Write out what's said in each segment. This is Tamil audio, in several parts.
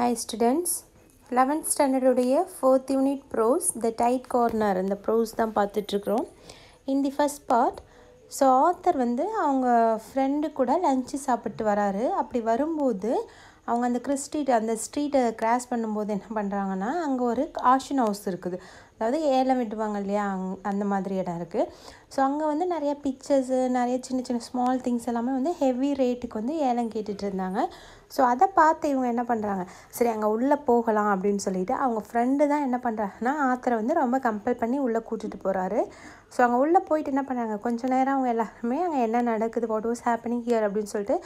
ஹாய் ஸ்டூடெண்ட்ஸ் லெவன்த் ஸ்டாண்டர்டுடைய fourth unit prose the tight corner அந்த ப்ரோஸ் தான் பார்த்துட்ருக்குறோம் in the first part so author வந்து அவங்க ஃப்ரெண்டு கூட லஞ்சு சாப்பிட்டு வராரு அப்படி வரும்போது அவங்க அந்த கிறிஸ்ட்ரீட் அந்த ஸ்ட்ரீட்டை கிராஸ் பண்ணும்போது என்ன பண்ணுறாங்கன்னா அங்கே ஒரு ஆஷன் ஹவுஸ் இருக்குது அதாவது ஏலம் விட்டுவாங்க இல்லையா அங் அந்த மாதிரி இடம் இருக்குது ஸோ அங்கே வந்து நிறைய பிக்சர்ஸு நிறைய சின்ன சின்ன ஸ்மால் திங்ஸ் எல்லாமே வந்து ஹெவி ரேட்டுக்கு வந்து ஏலம் கேட்டுட்டு இருந்தாங்க ஸோ அதை பார்த்து இவங்க என்ன பண்ணுறாங்க சரி அங்கே உள்ளே போகலாம் அப்படின்னு சொல்லிட்டு அவங்க ஃப்ரெண்டு தான் என்ன பண்ணுறாங்கன்னா ஆத்தரை வந்து ரொம்ப கம்பல் பண்ணி உள்ளே கூட்டிகிட்டு போகிறாரு ஸோ அங்கே உள்ளே போயிட்டு என்ன பண்ணுறாங்க கொஞ்சம் நேரம் அவங்க எல்லாருமே அங்கே என்ன நடக்குது வாட் வாஸ் ஹேப்பனிங் ஹியர் அப்படின்னு சொல்லிட்டு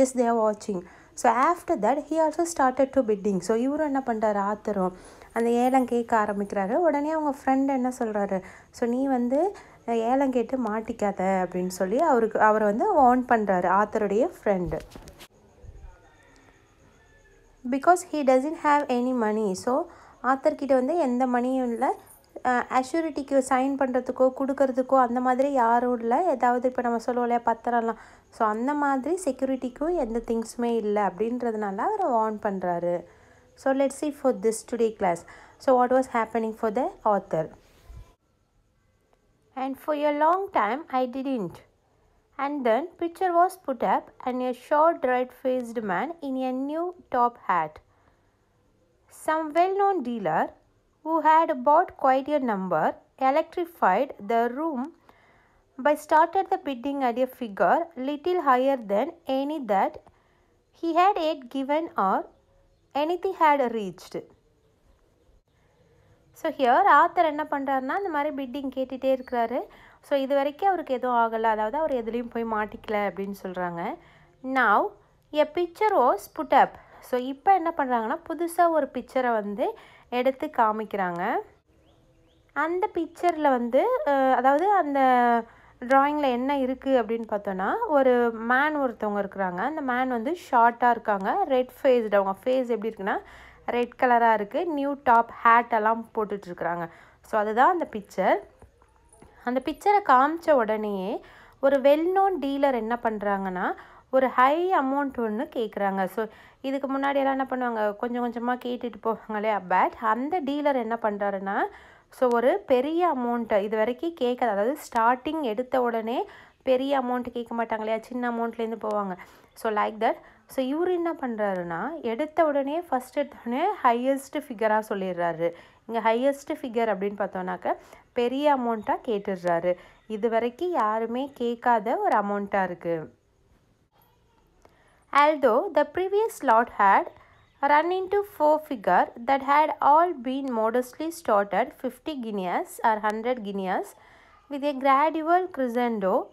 ஜஸ்ட் தேர் வாட்சிங் so after that he also started to bidding so இவரும் என்ன பண்ணுறாரு ஆத்தரும் அந்த ஏலம் கேட்க ஆரம்பிக்கிறாரு உடனே அவங்க ஃப்ரெண்ட் என்ன சொல்கிறாரு ஸோ நீ வந்து ஏலம் கேட்டு மாட்டிக்காத அப்படின்னு சொல்லி அவருக்கு அவர் வந்து ஓன் பண்ணுறாரு ஆத்தருடைய friend because he doesn't have any money so ஆத்தர்கிட்ட வந்து எந்த மணியும் இல்லை அஷ்யூரிட்டிக்கு சைன் பண்ணுறதுக்கோ கொடுக்கறதுக்கோ அந்த மாதிரி யாரும் இல்லை ஏதாவது இப்போ நம்ம சொல்லுவோம் இல்லையா பத்திரம்லாம் ஸோ அந்த மாதிரி செக்யூரிட்டிக்கும் எந்த திங்ஸுமே இல்லை அப்படின்றதுனால அவர் வார்ன் பண்ணுறாரு so let see for this today class so what was happening for the author and for a long time I didn't and then picture was put up and a short red-faced man in a new top hat. Some well-known dealer who had bought quite a number, electrified the room by started the bidding at a figure little higher than any that he had yet given or anything had reached. So here author என்ன பண்ணுறாருன்னா இந்த மாதிரி பிட்டிங் கேட்டுகிட்டே இருக்கிறாரு ஸோ இது வரைக்கும் அவருக்கு எதுவும் ஆகலை அதாவது அவர் எதுலேயும் போய் மாட்டிக்கல அப்படின்னு சொல்கிறாங்க now a picture was put up so இப்போ என்ன பண்ணுறாங்கன்னா புதுசாக ஒரு பிக்சரை வந்து எடுத்து காமிக்கிறாங்க அந்த பிக்சரில் வந்து அதாவது அந்த ட்ராயிங்கில் என்ன இருக்குது அப்படின்னு பார்த்தோன்னா ஒரு மேன் ஒருத்தவங்க இருக்கிறாங்க அந்த மேன் வந்து ஷார்ட்டாக இருக்காங்க ரெட் ஃபேஸ்டு அவங்க ஃபேஸ் எப்படி இருக்குன்னா ரெட் கலராக இருக்குது நியூ டாப் ஹேட் எல்லாம் போட்டுட்ருக்குறாங்க ஸோ அதுதான் அந்த பிக்சர் அந்த பிக்சரை காமிச்ச உடனேயே ஒரு வெல் நோன் டீலர் என்ன பண்ணுறாங்கன்னா ஒரு ஹை அமௌண்ட் ஒன்று கேட்குறாங்க ஸோ இதுக்கு முன்னாடி எல்லாம் என்ன பண்ணுவாங்க கொஞ்சம் கொஞ்சமாக கேட்டுட்டு இல்லையா பட் அந்த டீலர் என்ன பண்ணுறாருன்னா ஸோ ஒரு பெரிய அமௌண்ட்டை இது வரைக்கும் கேட்காது அதாவது ஸ்டார்டிங் எடுத்த உடனே பெரிய அமௌண்ட் கேட்க மாட்டாங்க இல்லையா சின்ன அமௌண்ட்லேருந்து போவாங்க ஸோ லைக் தட் ஸோ இவர் என்ன பண்ணுறாருன்னா எடுத்த உடனே ஃபஸ்ட் எடுத்தோடனே ஹையஸ்ட் ஃபிகராக சொல்லிடுறாரு இங்கே ஹையஸ்ட் ஃபிகர் அப்படின்னு பார்த்தோன்னாக்க பெரிய அமௌண்ட்டாக கேட்டுடுறாரு இது வரைக்கும் யாருமே கேட்காத ஒரு அமௌண்ட்டாக இருக்குது although the previous lot had run into four figure that had all been modestly started 50 guineas or 100 guineas with a gradual crescendo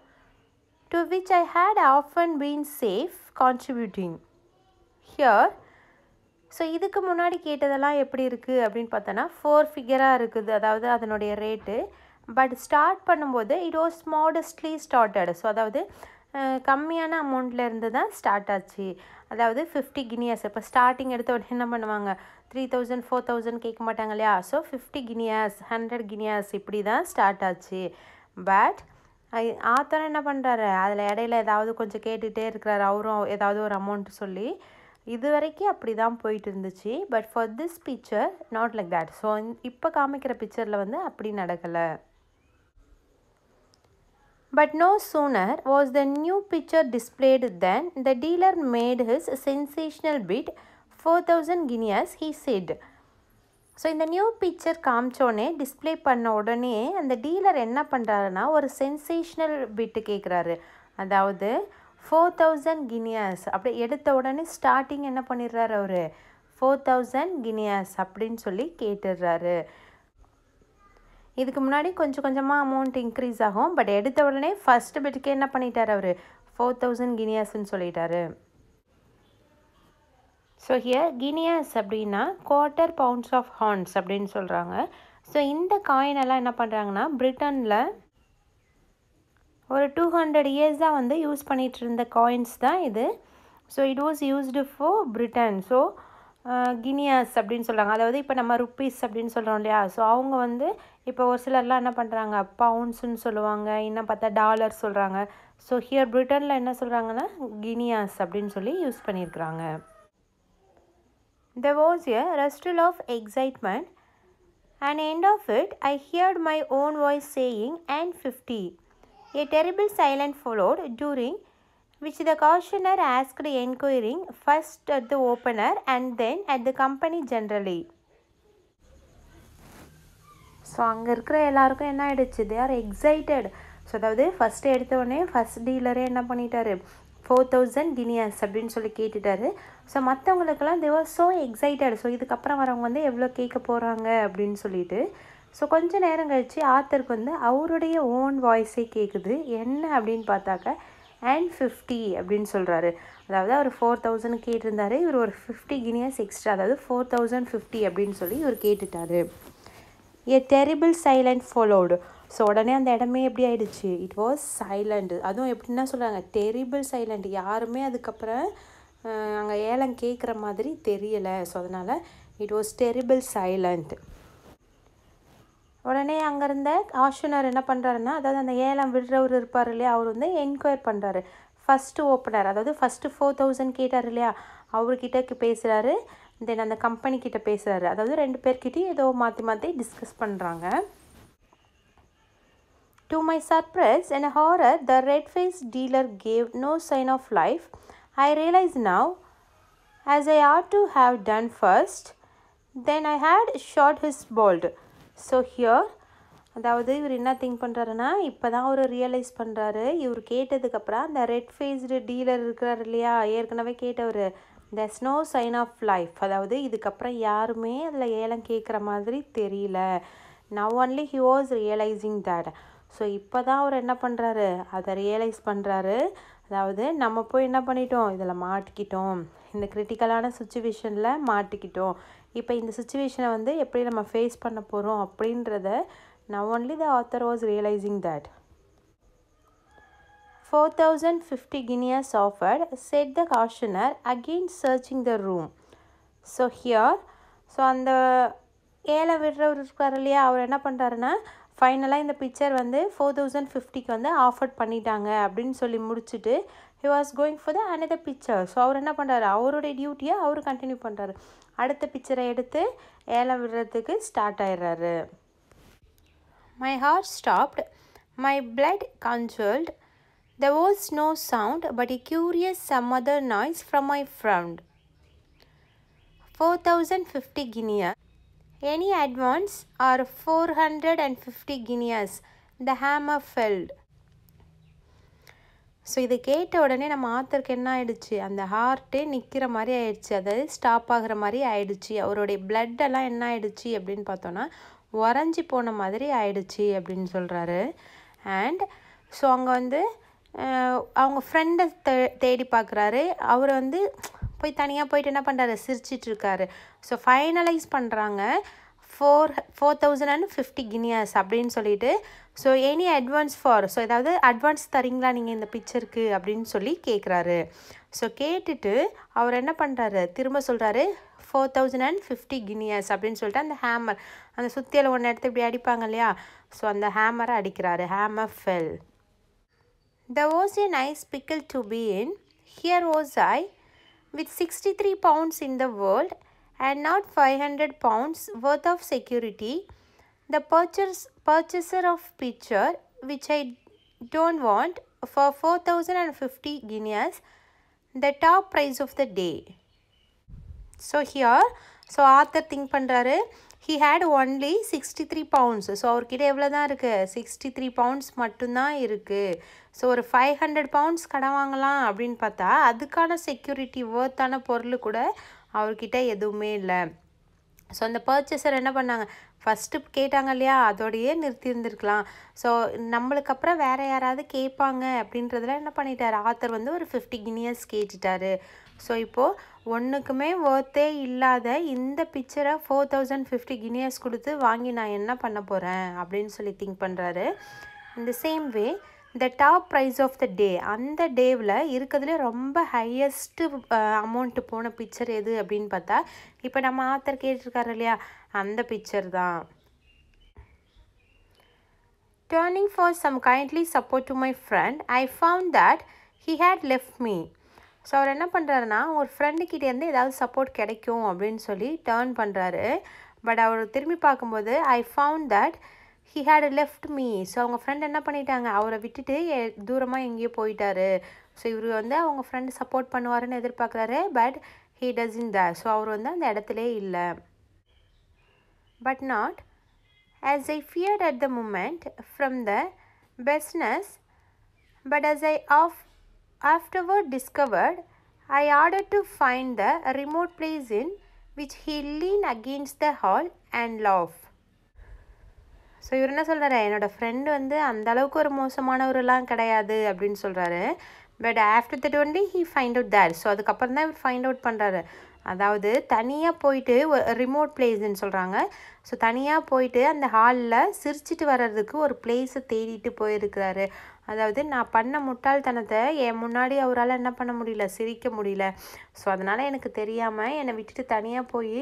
to which I had often been safe contributing. Here, so இதுக்கு முன்னாடி கேட்டதெல்லாம் எப்படி இருக்குது அப்படின்னு பார்த்தோன்னா ஃபோர் ஃபிகராக இருக்குது அதாவது அதனுடைய but பட் ஸ்டார்ட் பண்ணும்போது it was modestly started so அதாவது கம்மியான அமௌண்ட்டில் இருந்து தான் ஸ்டார்ட் ஆச்சு அதாவது ஃபிஃப்டி கினியாஸ் இப்போ ஸ்டார்டிங் எடுத்த உடனே என்ன பண்ணுவாங்க த்ரீ தௌசண்ட் ஃபோர் தௌசண்ட் கேட்க மாட்டாங்க இல்லையா so fifty guineas hundred guineas இப்படி தான் ஸ்டார்ட் ஆச்சு பட் ஆத்தரம் என்ன பண்ணுறாரு அதில் இடையில ஏதாவது கொஞ்சம் கேட்டுகிட்டே இருக்கிறாரு அவரும் ஏதாவது ஒரு அமௌண்ட் சொல்லி இது வரைக்கும் அப்படி தான் போயிட்டு இருந்துச்சு but for this picture not like that so இப்போ காமிக்கிற பிக்சரில் வந்து அப்படி நடக்கலை but no sooner was the new picture picture then the dealer made his his bid four thousand guineas, he said so இந்த நியூ பிக்சர் காமிச்சோடனே டிஸ்பிளே பண்ண உடனே அந்த டீலர் என்ன பண்ணுறாருன்னா ஒரு சென்சேஷ்னல் பிட்டு கேட்குறாரு அதாவது ஃபோர் தௌசண்ட் கினியாஸ் அப்படி எடுத்த உடனே ஸ்டார்டிங் என்ன பண்ணிடுறாரு அவர் ஃபோர் தௌசண்ட் கினியாஸ் அப்படின்னு சொல்லி கேட்டுடுறாரு இதுக்கு முன்னாடி கொஞ்சம் கொஞ்சமாக அமௌண்ட் இன்க்ரீஸ் ஆகும் பட் எடுத்த உடனே ஃபஸ்ட்டு பெட்டுக்கே என்ன பண்ணிட்டார் அவர் ஃபோர் தௌசண்ட் கினியாஸ்ன்னு சொல்லிட்டாரு ஸோ ஹியர் கினியாஸ் அப்படின்னா குவார்ட்டர் பவுண்ட்ஸ் ஆஃப் ஹார்ன்ஸ் அப்படின்னு சொல்கிறாங்க ஸோ இந்த காயின் எல்லாம் என்ன பண்ணுறாங்கன்னா பிரிட்டனில் ஒரு டூ ஹண்ட்ரட் இயர்ஸாக வந்து யூஸ் பண்ணிகிட்டு இருந்த காயின்ஸ் தான் இது so it was used for Britain so guineas அப்படின்னு சொல்கிறாங்க அதாவது இப்போ நம்ம ருப்பீஸ் அப்படின்னு சொல்கிறோம் இல்லையா ஸோ அவங்க வந்து இப்போ ஒரு சிலர்லாம் என்ன பண்ணுறாங்க பவுன்ஸுன்னு சொல்லுவாங்க இன்னும் பார்த்தா டாலர் சொல்கிறாங்க ஸோ ஹியர் பிரிட்டனில் என்ன சொல்கிறாங்கன்னா கினியாஸ் அப்படின்னு சொல்லி யூஸ் பண்ணியிருக்கிறாங்க the was a rustle of excitement and end of it I heard my own voice saying and fifty a terrible silent followed during which the cautioner asked inquiring first at the opener and then at the company generally. So அங்கே இருக்கிற எல்லாருக்கும் என்ன ஆகிடுச்சு தே ஆர் எக்ஸைட்டட் ஸோ அதாவது ஃபஸ்ட்டு எடுத்தோடனே ஃபஸ்ட் டீலரே என்ன பண்ணிட்டாரு ஃபோர் தௌசண்ட் கினியாஸ் அப்படின்னு சொல்லி கேட்டுட்டாரு ஸோ மற்றவங்களுக்கெல்லாம் தேவர் ஸோ எக்ஸைட்டட் ஸோ இதுக்கப்புறம் வரவங்க வந்து எவ்வளோ கேட்க போகிறாங்க அப்படின்னு சொல்லிட்டு ஸோ கொஞ்சம் நேரம் கழித்து ஆத்தருக்கு வந்து அவருடைய ஓன் வாய்ஸே கேட்குது என்ன அப்படின்னு பார்த்தாக்கா அண்ட் ஃபிஃப்டி அப்படின்னு சொல்கிறாரு அதாவது அவர் ஃபோர் தௌசண்ட் கேட்டிருந்தாரு இவர் ஒரு ஃபிஃப்டி கினியர்ஸ் எக்ஸ்ட்ரா அதாவது ஃபோர் தௌசண்ட் ஃபிஃப்டி அப்படின்னு சொல்லி இவர் கேட்டுட்டாரு a terrible silent followed so உடனே அந்த இடமே எப்படி ஆயிடுச்சு இட் வாஸ் சைலண்ட் அதுவும் எப்படின்னா சொல்கிறாங்க டெரிபிள் சைலண்ட் யாருமே அதுக்கப்புறம் அங்கே ஏலம் கேட்குற மாதிரி தெரியலை ஸோ அதனால் இட் வாஸ் டெரிபிள் சைலண்ட் உடனே அங்கே இருந்த ஆஷனர் என்ன பண்ணுறாருன்னா அதாவது அந்த ஏலம் விடுறவர் இருப்பார் இல்லையா அவர் வந்து என்கொயர் பண்ணுறாரு ஃபஸ்ட்டு ஓப்பனர் அதாவது ஃபஸ்ட்டு ஃபோர் தௌசண்ட் கேட்டார் இல்லையா அவர்கிட்ட பேசுகிறாரு தென் அந்த கம்பெனிக்கிட்ட பேசுகிறாரு அதாவது ரெண்டு பேர்கிட்டையும் ஏதோ மாற்றி மாற்றி டிஸ்கஸ் பண்ணுறாங்க to my surprise and horror the red face dealer gave no sign of life I realise now as I ought to have done first then I had shot his bolt so here அதாவது இவர் என்ன திங்க் பண்ணுறாருன்னா இப்போ தான் அவர் ரியலைஸ் பண்ணுறாரு இவர் கேட்டதுக்கப்புறம் அந்த ரெட் ஃபேஸ்டு டீலர் இருக்கிறார் இல்லையா ஏற்கனவே கேட்டவர் the no sign of life அதாவது இதுக்கப்புறம் யாருமே அதில் ஏலம் கேட்குற மாதிரி தெரியல now only he was realising that so இப்போ தான் அவர் என்ன பண்ணுறாரு அதை ரியலைஸ் பண்ணுறாரு அதாவது நம்ம போய் என்ன பண்ணிட்டோம் இதில் மாட்டிக்கிட்டோம் இந்த கிரிட்டிக்கலான சுச்சுவேஷனில் மாட்டிக்கிட்டோம் இப்போ இந்த சுச்சுவேஷனை வந்து எப்படி நம்ம ஃபேஸ் பண்ண போகிறோம் அப்படின்றத நான் only the author was realising that four thousand fifty guineas offered said the auctioneer again searching the room so here so அந்த ஏழை விடுறவர் இருக்கார் இல்லையா அவர் என்ன பண்ணுறாருன்னா ஃபைனலாக இந்த பிக்சர் வந்து ஃபோர் தௌசண்ட் ஃபிஃப்டிக்கு வந்து ஆஃபர்ட் பண்ணிட்டாங்க அப்படின்னு சொல்லி முடிச்சுட்டு he was going for the another picture so அவர் என்ன பண்ணுறாரு அவருடைய டியூட்டியை அவர் கண்டினியூ பண்ணுறாரு அடுத்த பிக்சரை எடுத்து ஏலம் விடுறதுக்கு ஸ்டார்ட் ஆயிடுறாரு my heart stopped my blood congealed There was no sound but a curious some other noise from my friend. 4050 guineas. Any advance or 450 guineas. The hammer fell. So இதை கேட்ட உடனே நம்ம ஆத்தருக்கு என்ன ஆயிடுச்சு அந்த ஹார்ட்டே நிற்கிற மாதிரி ஆயிடுச்சு அதாவது ஸ்டாப் ஆகிற மாதிரி ஆயிடுச்சு அவருடைய பிளட்டெல்லாம் என்ன ஆயிடுச்சு அப்படின்னு பார்த்தோன்னா உறைஞ்சி போன மாதிரி ஆயிடுச்சு அப்படின்னு சொல்கிறாரு அண்ட் ஸோ அங்கே வந்து அவங்க ஃப்ரெண்டை தே தேடி பார்க்குறாரு அவர் வந்து போய் தனியாக போயிட்டு என்ன பண்ணுறாரு சிரிச்சிட்ருக்காரு ஸோ ஃபைனலைஸ் பண்ணுறாங்க four four thousand and fifty guineas அப்படின்னு சொல்லிட்டு so any advance for so ஏதாவது அட்வான்ஸ் தரீங்களா நீங்கள் இந்த பிக்சருக்கு அப்படின்னு சொல்லி கேட்குறாரு ஸோ கேட்டுட்டு அவர் என்ன பண்ணுறாரு திரும்ப சொல்கிறாரு four thousand and fifty guineas அப்படின்னு சொல்லிட்டு அந்த ஹேமர் அந்த சுத்தியில் ஒன்று இடத்து இப்படி அடிப்பாங்க இல்லையா ஸோ அந்த ஹேமரை அடிக்கிறாரு hammer fell the was a nice pickle to be in here was I with sixty three pounds in the world and not 500 pounds worth of security. The purchase, purchaser of picture which I don't want for 4050 guineas the top price of the day. So here, so Arthur think Pandrare. He had only sixty three pounds so அவர்கிட்ட எவ்வளோ தான் இருக்குது சிக்ஸ்டி த்ரீ பவுண்ட்ஸ் மட்டும்தான் இருக்குது ஸோ ஒரு ஃபைவ் ஹண்ட்ரட் பவுண்ட்ஸ் கடை வாங்கலாம் அப்படின்னு பார்த்தா அதுக்கான செக்யூரிட்டி ஒர்த்தான பொருள் கூட அவர்கிட்ட எதுவுமே இல்லை ஸோ அந்த பர்ச்சேசர் என்ன பண்ணாங்க ஃபஸ்ட்டு கேட்டாங்க இல்லையா அதோடையே நிறுத்தியிருந்துருக்கலாம் ஸோ நம்மளுக்கு அப்புறம் வேறு யாராவது கேட்பாங்க அப்படின்றதுல என்ன பண்ணிட்டார் ஆத்தர் வந்து ஒரு ஃபிஃப்டி கினியர்ஸ் கேட்டுட்டார் ஸோ இப்போது ஒன்றுக்குமே ஒர்த்தே இல்லாத இந்த பிக்சரை ஃபோர் தௌசண்ட் ஃபிஃப்டி கினியர்ஸ் கொடுத்து வாங்கி நான் என்ன பண்ண போகிறேன் அப்படின்னு சொல்லி திங்க் பண்ணுறாரு இந்த சேம் வே இந்த top price of the day அந்த டேவில் இருக்கிறதுல ரொம்ப ஹையஸ்ட்டு அமௌண்ட்டு போன பிக்சர் எது அப்படின்னு பார்த்தா இப்போ நம்ம ஆத்தர் கேட்டிருக்காரு இல்லையா அந்த பிக்சர் தான் turning for some kindly support to my friend I found that he had left me so அவர் என்ன பண்ணுறாருன்னா ஒரு ஃப்ரெண்டுக்கிட்டேருந்து ஏதாவது சப்போர்ட் கிடைக்கும் அப்படின்னு சொல்லி டேர்ன் பண்ணுறாரு பட் அவர் திரும்பி பார்க்கும்போது I found that he had left me so அவங்க ஃப்ரெண்ட் என்ன பண்ணிட்டாங்க அவரை விட்டுட்டு தூரமாக எங்கேயோ போயிட்டாரு ஸோ இவர் வந்து அவங்க ஃப்ரெண்டு சப்போர்ட் பண்ணுவாருன்னு எதிர்பார்க்குறாரு but he does in the so அவர் வந்து அந்த இடத்துல இல்லை but not as I feared at the moment from the business but as I of afterward discovered I ordered to find the remote place in which he leaned against the hall and laughed. So இவர் என்ன சொல்கிறாரு என்னோடய ஃப்ரெண்டு வந்து அந்த அளவுக்கு ஒரு மோசமானவரெல்லாம் கிடையாது அப்படின்னு சொல்கிறாரு but after that only he find out that so அதுக்கப்புறம் தான் இவர் ஃபைண்ட் அவுட் பண்ணுறாரு அதாவது தனியாக போயிட்டு ரிமோட் பிளேஸ்ன்னு சொல்கிறாங்க ஸோ தனியாக போயிட்டு அந்த ஹாலில் சிரிச்சிட்டு வர்றதுக்கு ஒரு பிளேஸை தேடிட்டு போயிருக்கிறாரு அதாவது நான் பண்ண முட்டாள்தனத்தை என் முன்னாடி அவரால் என்ன பண்ண முடியல சிரிக்க முடியல ஸோ அதனால் எனக்கு தெரியாமல் என்னை விட்டுட்டு தனியாக போய்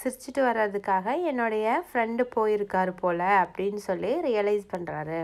சிரிச்சிட்டு வர்றதுக்காக என்னுடைய ஃப்ரெண்டு போயிருக்காரு போல் அப்படின்னு சொல்லி ரியலைஸ் பண்ணுறாரு